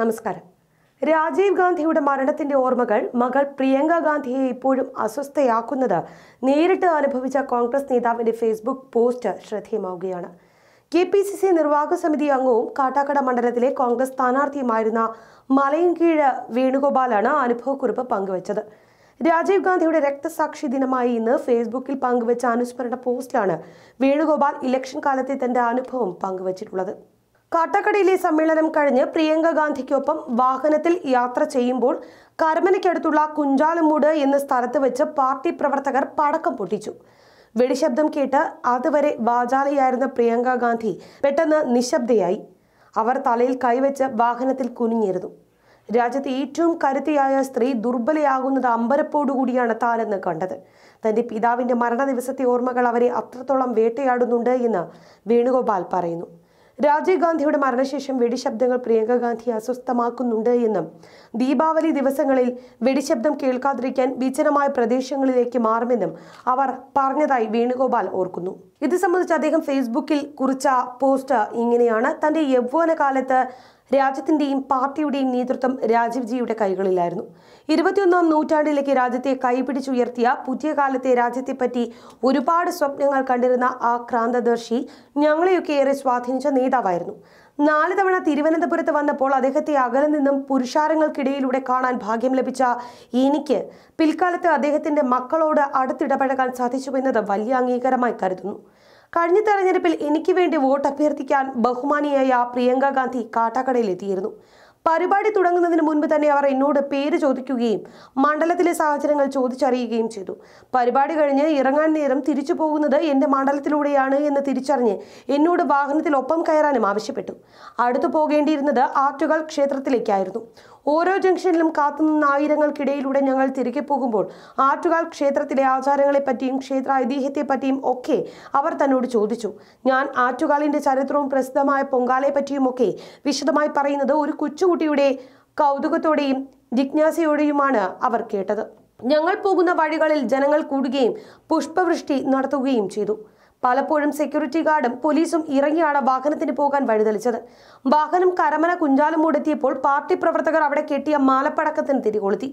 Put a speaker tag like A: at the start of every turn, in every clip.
A: നമസ്കാരം രാജീവ് ഗാന്ധിയുടെ മരണത്തിന്റെ ഓർമ്മകൾ മകൾ പ്രിയങ്ക ഗാന്ധിയെ ഇപ്പോഴും അസ്വസ്ഥയാക്കുന്നത് നേരിട്ട് അനുഭവിച്ച കോൺഗ്രസ് നേതാവിന്റെ ഫേസ്ബുക്ക് പോസ്റ്റ് ശ്രദ്ധേയമാവുകയാണ് കെ പി സി സി നിർവാഹക സമിതി അംഗവും കാട്ടാക്കട മണ്ഡലത്തിലെ കോൺഗ്രസ് സ്ഥാനാർത്ഥിയുമായിരുന്ന മലയൻകീഴ് വേണുഗോപാലാണ് അനുഭവക്കുറിപ്പ് പങ്കുവച്ചത് രാജീവ് ഗാന്ധിയുടെ രക്തസാക്ഷി ദിനമായി ഇന്ന് ഫേസ്ബുക്കിൽ പങ്കുവച്ച അനുസ്മരണ പോസ്റ്റിലാണ് വേണുഗോപാൽ ഇലക്ഷൻ കാലത്തെ തന്റെ അനുഭവം പങ്കുവച്ചിട്ടുള്ളത് കാട്ടാക്കടയിലെ സമ്മേളനം കഴിഞ്ഞ് പ്രിയങ്ക ഗാന്ധിക്കൊപ്പം വാഹനത്തിൽ യാത്ര ചെയ്യുമ്പോൾ കരമനയ്ക്കടുത്തുള്ള കുഞ്ചാലമൂട് എന്ന സ്ഥലത്ത് വെച്ച് പാർട്ടി പ്രവർത്തകർ പടക്കം പൊട്ടിച്ചു വെടിശബ്ദം കേട്ട് അതുവരെ വാചാലയായിരുന്ന പ്രിയങ്ക ഗാന്ധി പെട്ടെന്ന് നിശബ്ദയായി അവർ തലയിൽ കൈവച്ച് വാഹനത്തിൽ കുനിഞ്ഞിരുന്നു രാജ്യത്തെ ഏറ്റവും കരുത്തിയായ സ്ത്രീ ദുർബലയാകുന്നത് അമ്പരപ്പോടുകൂടിയാണ് താനെന്ന് കണ്ടത് തന്റെ പിതാവിന്റെ മരണ ദിവസത്തെ ഓർമ്മകൾ അവരെ അത്രത്തോളം വേട്ടയാടുന്നുണ്ട് എന്ന് വേണുഗോപാൽ പറയുന്നു രാജീവ് ഗാന്ധിയുടെ മരണശേഷം വെടിശബ്ദങ്ങൾ പ്രിയങ്ക ഗാന്ധി അസ്വസ്ഥമാക്കുന്നുണ്ട് എന്നും ദീപാവലി ദിവസങ്ങളിൽ വെടിശബ്ദം കേൾക്കാതിരിക്കാൻ വിചനമായ പ്രദേശങ്ങളിലേക്ക് മാറുമെന്നും അവർ പറഞ്ഞതായി വേണുഗോപാൽ ഓർക്കുന്നു ഇത് സംബന്ധിച്ച് അദ്ദേഹം ഫേസ്ബുക്കിൽ കുറിച്ച പോസ്റ്റ് ഇങ്ങനെയാണ് തന്റെ യൗവന കാലത്ത് രാജ്യത്തിന്റെയും പാർട്ടിയുടെയും നേതൃത്വം രാജീവ്ജിയുടെ കൈകളിലായിരുന്നു ഇരുപത്തിയൊന്നാം നൂറ്റാണ്ടിലേക്ക് രാജ്യത്തെ കൈപിടിച്ചുയർത്തിയ പുതിയ കാലത്തെ രാജ്യത്തെപ്പറ്റി ഒരുപാട് സ്വപ്നങ്ങൾ കണ്ടിരുന്ന ആ ക്രാന്തദർശി ഞങ്ങളെയൊക്കെ ഏറെ സ്വാധീനിച്ച നേതാവായിരുന്നു നാല് തവണ തിരുവനന്തപുരത്ത് വന്നപ്പോൾ അദ്ദേഹത്തെ അകലെ നിന്നും പുരുഷാരങ്ങൾക്കിടയിലൂടെ കാണാൻ ഭാഗ്യം ലഭിച്ച എനിക്ക് പിൽക്കാലത്ത് അദ്ദേഹത്തിന്റെ മക്കളോട് അടുത്തിടപഴകാൻ സാധിച്ചുവെന്നത് വലിയ അംഗീകാരമായി കരുതുന്നു കഴിഞ്ഞ തെരഞ്ഞെടുപ്പിൽ എനിക്ക് വേണ്ടി വോട്ട് അഭ്യർത്ഥിക്കാൻ ബഹുമാനിയായ പ്രിയങ്ക ഗാന്ധി കാട്ടാക്കടയിലെത്തിയിരുന്നു പരിപാടി തുടങ്ങുന്നതിന് മുൻപ് തന്നെ അവർ എന്നോട് പേര് ചോദിക്കുകയും മണ്ഡലത്തിലെ സാഹചര്യങ്ങൾ ചോദിച്ചറിയുകയും ചെയ്തു പരിപാടി കഴിഞ്ഞ് ഇറങ്ങാൻ നേരം തിരിച്ചു പോകുന്നത് എൻ്റെ മണ്ഡലത്തിലൂടെയാണ് എന്ന് തിരിച്ചറിഞ്ഞ് എന്നോട് വാഹനത്തിൽ ഒപ്പം കയറാനും ആവശ്യപ്പെട്ടു അടുത്തു പോകേണ്ടിയിരുന്നത് ആറ്റുകൾ ക്ഷേത്രത്തിലേക്കായിരുന്നു ഓരോ ജംഗ്ഷനിലും കാത്തുനിന്ന ആയിരങ്ങൾക്കിടയിലൂടെ ഞങ്ങൾ തിരികെ പോകുമ്പോൾ ആറ്റുകാൽ ക്ഷേത്രത്തിലെ ആചാരങ്ങളെപ്പറ്റിയും ക്ഷേത്ര ഐതിഹ്യത്തെപ്പറ്റിയും ഒക്കെ അവർ തന്നോട് ചോദിച്ചു ഞാൻ ആറ്റുകാലിൻ്റെ ചരിത്രവും പ്രസിദ്ധമായ പൊങ്കാലയെപ്പറ്റിയുമൊക്കെ വിശദമായി പറയുന്നത് ഒരു കൊച്ചു പെൺകുട്ടിയുടെ കൗതുകത്തോടെയും ജിജ്ഞാസയോടെയുമാണ് അവർ കേട്ടത് ഞങ്ങൾ പോകുന്ന വഴികളിൽ ജനങ്ങൾ കൂടുകയും പുഷ്പവൃഷ്ടി നടത്തുകയും ചെയ്തു പലപ്പോഴും സെക്യൂരിറ്റി ഗാർഡും പോലീസും ഇറങ്ങിയാണ് വാഹനത്തിന് പോകാൻ വഴിതെളിച്ചത് വാഹനം കരമന മൂടെത്തിയപ്പോൾ പാർട്ടി പ്രവർത്തകർ അവിടെ കെട്ടിയ മാലപ്പടക്കത്തിന് തിരികൊളുത്തി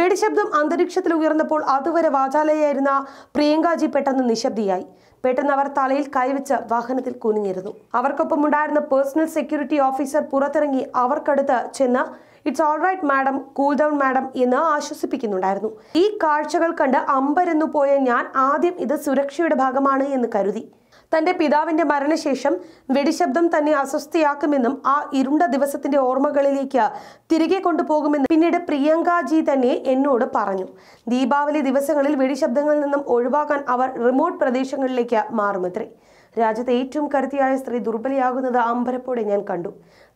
A: വെടിശബ്ദം അന്തരീക്ഷത്തിൽ ഉയർന്നപ്പോൾ അതുവരെ വാചാലയായിരുന്ന പ്രിയങ്കാജി പെട്ടെന്ന് നിശബ്ദിയായി പെട്ടെന്ന് അവർ തലയിൽ കൈവച്ച് വാഹനത്തിൽ കുനിഞ്ഞിരുന്നു അവർക്കൊപ്പമുണ്ടായിരുന്ന പേഴ്സണൽ സെക്യൂരിറ്റി ഓഫീസർ പുറത്തിറങ്ങി അവർക്കടുത്ത് ചെന്ന് it's all right madam cool down madam എന്ന് ആശ്വസിപ്പിക്കുന്നുണ്ടായിരുന്നു ഈ കാഴ്ചകൾ കണ്ട് അമ്പരന്നു പോയ ഞാൻ ആദ്യം ഇത് സുരക്ഷയുടെ ഭാഗമാണ് എന്ന് കരുതി തന്റെ പിതാവിന്റെ മരണശേഷം വെടിശബ്ദം തന്നെ അസ്വസ്ഥയാക്കുമെന്നും ആ ഇരുണ്ട ദിവസത്തിന്റെ ഓർമ്മകളിലേക്ക് തിരികെ കൊണ്ടുപോകുമെന്നും പിന്നീട് പ്രിയങ്കാജി തന്നെ എന്നോട് പറഞ്ഞു ദീപാവലി ദിവസങ്ങളിൽ വെടിശബ്ദങ്ങളിൽ നിന്നും ഒഴിവാക്കാൻ അവർ റിമോട്ട് പ്രദേശങ്ങളിലേക്ക് മാറുമത്രേ രാജ്യത്തെ ഏറ്റവും കരുത്തിയായ സ്ത്രീ ദുർബലയാകുന്നത് അമ്പരപ്പോടെ ഞാൻ കണ്ടു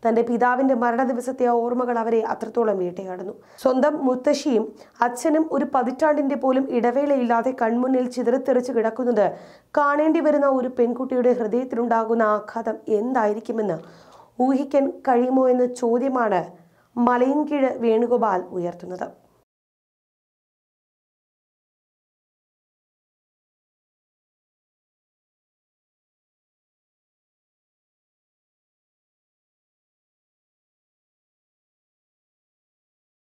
A: തന്റെ പിതാവിന്റെ മരണ ദിവസത്തെ ഓർമ്മകൾ അവരെ അത്രത്തോളം വേട്ടയാടുന്നു സ്വന്തം മുത്തശ്ശിയും അച്ഛനും ഒരു പതിറ്റാണ്ടിന്റെ പോലും ഇടവേളയില്ലാതെ കൺമുന്നിൽ ചിതറിത്തെറിച്ച് കിടക്കുന്നത് കാണേണ്ടി വരുന്ന ഒരു പെൺകുട്ടിയുടെ ഹൃദയത്തിലുണ്ടാകുന്ന ആഘാതം എന്തായിരിക്കുമെന്ന് ഊഹിക്കാൻ കഴിയുമോ എന്ന ചോദ്യമാണ് മലയിൻകീഴ് വേണുഗോപാൽ ഉയർത്തുന്നത്